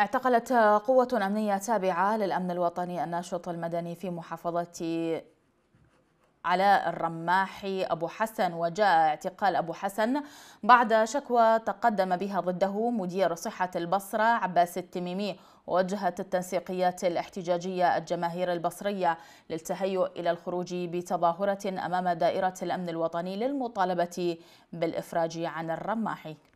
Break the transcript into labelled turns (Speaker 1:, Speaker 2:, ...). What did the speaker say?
Speaker 1: اعتقلت قوة أمنية تابعة للأمن الوطني الناشط المدني في محافظة علاء الرماحي أبو حسن وجاء اعتقال أبو حسن بعد شكوى تقدم بها ضده مدير صحة البصرة عباس التميمي وجهت التنسيقيات الاحتجاجية الجماهير البصرية للتهيؤ إلى الخروج بتظاهرة أمام دائرة الأمن الوطني للمطالبة بالإفراج عن الرماحي